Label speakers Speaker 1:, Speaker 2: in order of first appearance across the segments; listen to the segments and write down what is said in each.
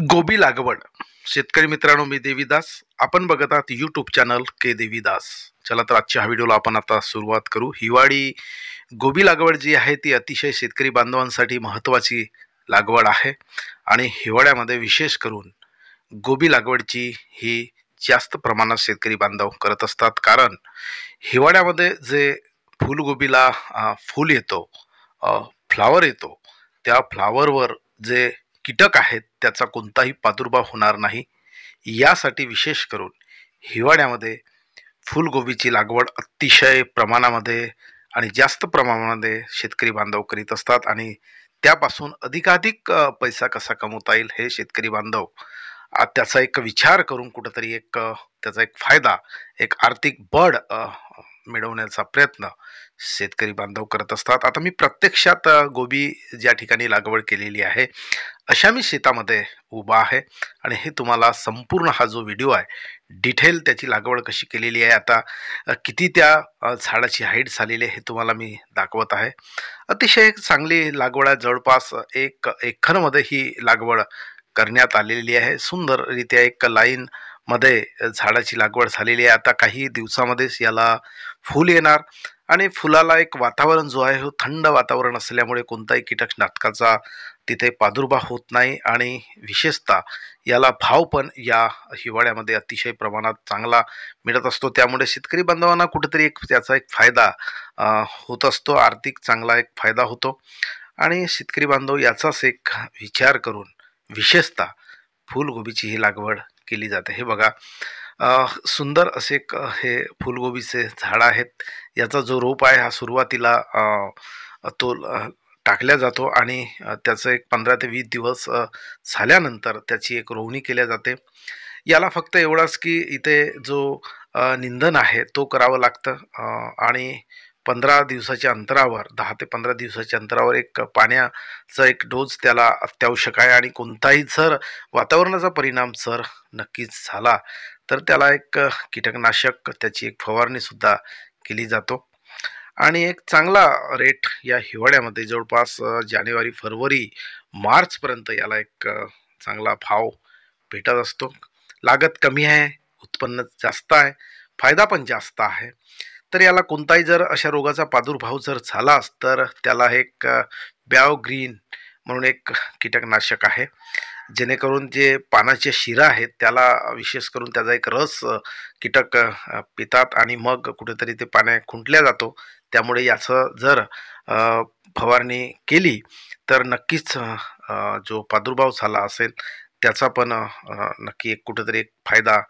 Speaker 1: गोबी लागवड शेतकरी मित्रांनो मी देवीदास आपण बघत आहात यूट्यूब चॅनल के देवीदास चला तर आजच्या हा व्हिडिओला आपण आता सुरुवात करू हिवाळी गोबी लागवड जी आहे ती अतिशय शेतकरी बांधवांसाठी महत्त्वाची लागवड आहे आणि हिवाळ्यामध्ये विशेष करून गोबी लागवडची ही जास्त प्रमाणात शेतकरी बांधव करत असतात कारण हिवाळ्यामध्ये जे फुलगोबीला फूल येतो फ्लावर येतो त्या फ्लावरवर जे कीटक आहेत त्याचा कोणताही प्रादुर्भाव होणार नाही यासाठी विशेष करून हिवाळ्यामध्ये फुलगोबीची लागवड अतिशय प्रमाणामध्ये आणि जास्त प्रमाणामध्ये शेतकरी बांधव करीत असतात आणि त्यापासून अधिकाधिक पैसा कसा कमवता येईल हे शेतकरी बांधव त्याचा एक विचार करून कुठंतरी एक त्याचा एक फायदा एक आर्थिक बळ मिळवण्याचा प्रयत्न शेतकरी बांधव करत असतात आता मी प्रत्यक्षात गोबी ज्या ठिकाणी लागवड केलेली आहे अशा मी शेतामध्ये उभा आहे आणि हे तुम्हाला संपूर्ण हा जो व्हिडिओ आहे डिटेल त्याची लागवड कशी केलेली आहे आता किती त्या झाडाची हाईट झालेली आहे हे तुम्हाला मी दाखवत आहे अतिशय चांगली लागवड आहे जवळपास एक एकरमध्ये ही लागवड करण्यात आलेली आहे सुंदररित्या एक लाईनमध्ये मध्ये झाडाची लागवड झालेली आहे आता काही दिवसामध्येच याला फूल येणार आणि फुलाला एक वातावरण जो आहे हो थंड वातावरण असल्यामुळे कोणताही कीटकनाटकाचा तिथे प्रादुर्भाव होत नाही आणि विशेषतः याला भाव पण या हिवाळ्यामध्ये अतिशय प्रमाणात चांगला मिळत असतो त्यामुळे शेतकरी बांधवांना कुठेतरी एक त्याचा एक फायदा होत असतो आर्थिक चांगला एक फायदा होतो आणि शेतकरी बांधव याचाच एक विचार करून विशेषतः फुलगोबीची ही लागवड केली जाते हे बघा सुंदर असे क हे फुलगोबीचे झाड आहेत याचा जो रोप आहे हा सुरुवातीला तो टाकल्या जातो आणि त्याचं एक पंधरा ते वीस दिवस झाल्यानंतर त्याची एक रोवणी केल्या जाते याला फक्त एवढाच की इथे जो निंदन आहे तो करावं लागतं आणि पंधरा दिवसाच्या अंतरावर दहा ते पंधरा दिवसाच्या अंतरावर एक पाण्याचा एक डोस त्याला अत्यावश्यक आहे आणि कोणताही जर वातावरणाचा परिणाम जर नक्कीच झाला तर त्याला एक कीटकनाशक त्याची एक फवारणीसुद्धा केली जातो आणि एक चांगला रेट या हिवाळ्यामध्ये जवळपास जानेवारी फरवरी मार्चपर्यंत याला एक चांगला भाव भेटत असतो लागत कमी आहे उत्पन्न जास्त आहे फायदा पण जास्त आहे तर याला कोणताही जर अशा रोगाचा प्रादुर्भाव जर झालास तर त्याला एक ब्याव ग्रीन म्हणून एक कीटकनाशक आहे जेणेकरून जे पानाचे शिरा आहेत त्याला विशेष करून त्याचा एक रस कीटक पितात आणि मग कुठेतरी ते पाने खुंटल्या जातो त्यामुळे याचं जर फवारणी केली तर नक्कीच जो प्रादुर्भाव झाला असेल त्याचा पण नक्की एक कुठेतरी एक फायदा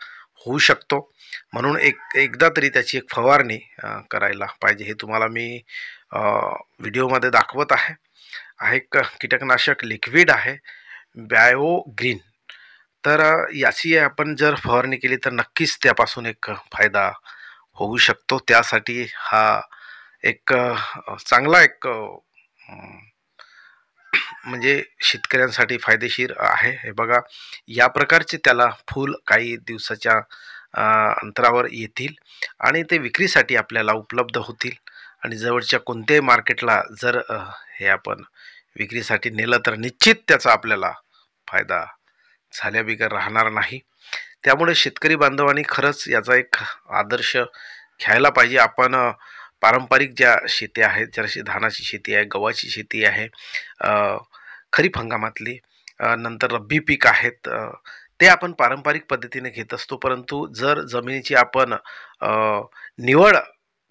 Speaker 1: होऊ शकतो म्हणून एक एकदा तरी त्याची एक फवारणी करायला पाहिजे हे तुम्हाला मी व्हिडिओमध्ये दाखवत आहे एक कीटकनाशक लिक्विड आहे बायो ग्रीन तर याची आपण जर फवारणी केली तर नक्कीच त्यापासून एक फायदा होऊ शकतो त्यासाठी हा एक चांगला एक म्हणजे शेतकऱ्यांसाठी फायदेशीर आहे हे बघा या प्रकारचे त्याला फूल काही दिवसाच्या अंतरावर येतील आणि ते विक्रीसाठी आपल्याला उपलब्ध होतील आणि जवळच्या कोणत्याही मार्केटला जर हे आपण विक्रीसाठी नेलं तर निश्चित त्याचा आपल्याला फायदा झाल्याबिगर राहणार नाही त्यामुळे शेतकरी बांधवांनी खरंच याचा एक आदर्श घ्यायला पाहिजे आपण पारंपरिक ज्या शेती आहेत जराशी धानाची शेती आहे गव्हाची शेती आहे खरीप हंगामातली नंतर रब्बी पीक आहेत ते आपण पारंपरिक पद्धतीने घेत असतो परंतु जर जमिनीची आपण निवड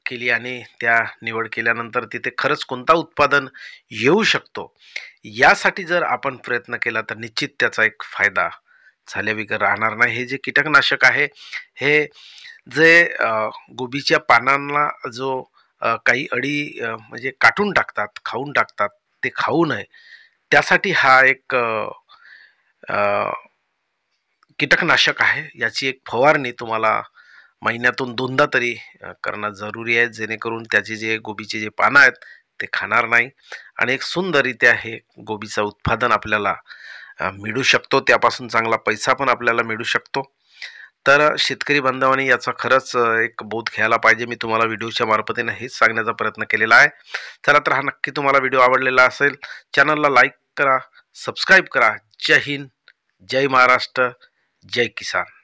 Speaker 1: केली आणि त्या निवड केल्यानंतर तिथे खरंच कोणता उत्पादन येऊ शकतो यासाठी जर आपण प्रयत्न केला तर निश्चित त्याचा एक फायदा झाल्याविगर राहणार नाही हे जे कीटकनाशक आहे हे जे गोबीच्या पानांना जो काही अडी म्हणजे काटून टाकतात खाऊन टाकतात ते खाऊ नये त्यासाठी हा एक कीटकनाशक आहे याची एक फवारणी तुम्हाला महिन्यातून दोनदा तरी करणं जरुरी आहे जेणेकरून त्याचे जे गोबीचे जे पानं आहेत ते खाणार नाही आणि एक सुंदररित्या हे गोबीचं उत्पादन आपल्याला मिळू शकतो त्यापासून चांगला पैसा पण आपल्याला मिळू शकतो तर शेतकरी बांधवांनी याचा खरंच एक बोध घ्यायला पाहिजे मी तुम्हाला व्हिडिओच्या मार्फतीनं हेच सांगण्याचा प्रयत्न केलेला आहे चला तर हा नक्की तुम्हाला व्हिडिओ आवडलेला असेल चॅनलला लाईक करा सबस्क्राईब करा जय हिंद जय महाराष्ट्र जय किसान